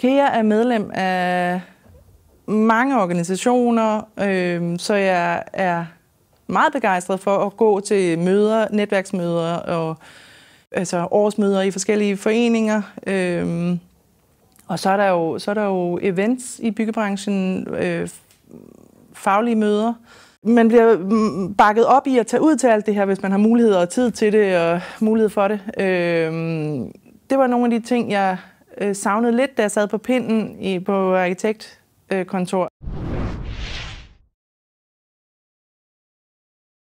KEA er medlem af mange organisationer, øh, så jeg er meget begejstret for at gå til møder, netværksmøder og altså årsmøder i forskellige foreninger. Øh, og så er, der jo, så er der jo events i byggebranchen, øh, faglige møder. Man bliver mm, bakket op i at tage ud til alt det her, hvis man har mulighed og tid til det og mulighed for det. Øh, det var nogle af de ting, jeg øh, savnede lidt, da jeg sad på pinden i, på arkitektkontor.